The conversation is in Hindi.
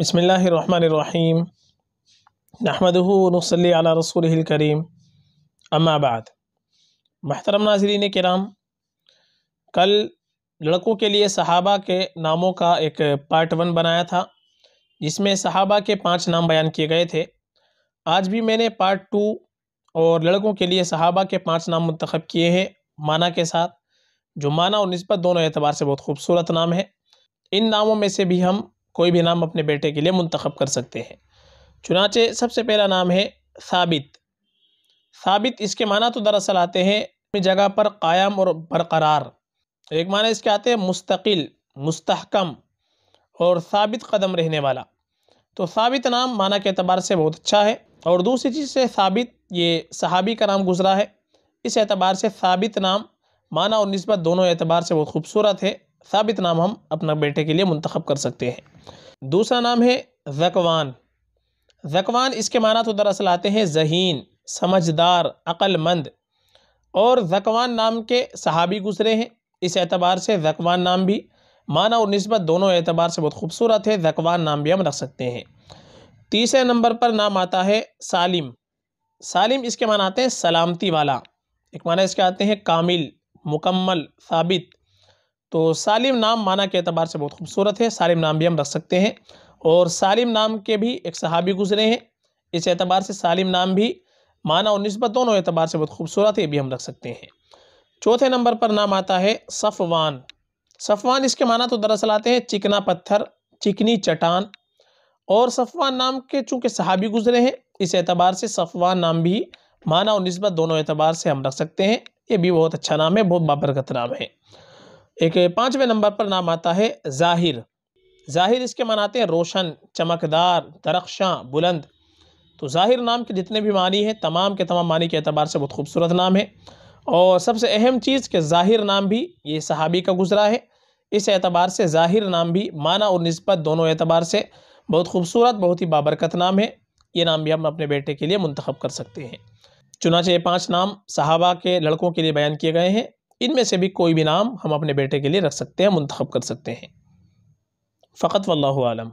बसमीम नहमदनसली रसूल करीम अम्माबाद महतरम नाजरीन कराम कल लड़कों के लिए सहाबा के नामों का एक पार्ट वन बनाया था जिसमें सहाबा के पांच नाम बयान किए गए थे आज भी मैंने पार्ट टू और लड़कों के लिए सहाबा के पांच नाम मंतखब किए हैं माना के साथ जो माना और नस्बत दोनों एतबार से बहुत खूबसूरत नाम है इन नामों में से भी हम कोई भी नाम अपने बेटे के लिए मंतखब कर सकते हैं चुनाचे सबसे पहला नाम है साबित साबित इसके माना तो दरअसल आते हैं अपनी जगह पर कायम और बरकरार एक माना इसके आते हैं मुस्तकिल मुस्तकम और साबित कदम रहने वाला तो साबित नाम माना के अतबार से बहुत अच्छा है और दूसरी चीज़ से साबित ये सहाबी का नाम गुजरा है इस एतबार से साबित नाम माना और नस्बत दोनों एतबार से बहुत खूबसूरत है साबित नाम हम अपना बेटे के लिए मुंतखब कर सकते हैं दूसरा नाम है जकवान जकवान इसके माना तो दरअसल आते हैं जहीन समझदार अक्लमंद और जकवान नाम के सहाबी गुजरे हैं इस एतबार से जकवान नाम भी माना और नस्बत दोनों एतबार से बहुत खूबसूरत है जकवान नाम भी हम रख सकते हैं तीसरे नंबर पर नाम आता है सालिम सालिम इसके माना आते हैं सलामती वाला एक माना इसके आते हैं कामिल मुकम्मल साबित तो सालिम नाम माना के अतबार से बहुत खूबसूरत है सालिम नाम भी हम रख सकते हैं और सालिम नाम के भी एक सहाबी गुजरे हैं इस एतबार से सालिम नाम भी माना और नस्बत दोनों एतबार से बहुत खूबसूरत है ये भी हम रख सकते हैं चौथे नंबर पर नाम आता है सफ़वान सफ़वान इसके माना तो दरअसल आते हैं चिकना पत्थर चिकनी चटान और सफ़वान नाम के चूँकि सहाबी गुजरे हैं इस एतबार से सफ़वान नाम भी माना और नस्बत दोनों एतबार से हम रख सकते हैं ये भी बहुत अच्छा नाम है बहुत बाबरकत नाम है एक पाँचवें नंबर पर नाम आता है जाहिर जाहिर इसके मनाते हैं रोशन चमकदार दरख्शां बुलंद तो जाहिर नाम के जितने भी मानी हैं तमाम के तमाम मानी के अतबार से बहुत खूबसूरत नाम है और सबसे अहम चीज़ के जाहिर नाम भी ये सहाबी का गुजरा है इस एतबार से जाहिर नाम भी माना और नस्बत दोनों एतबार से बहुत खूबसूरत बहुत ही बाबरकत नाम है ये नाम भी हम अपने बेटे के लिए मंतखब कर सकते हैं चुनाचे ये पाँच नाम सहाबा के लड़कों के लिए बयान किए गए हैं इनमें से भी कोई भी नाम हम अपने बेटे के लिए रख सकते हैं मंतखब कर सकते हैं फ़कत वल्लम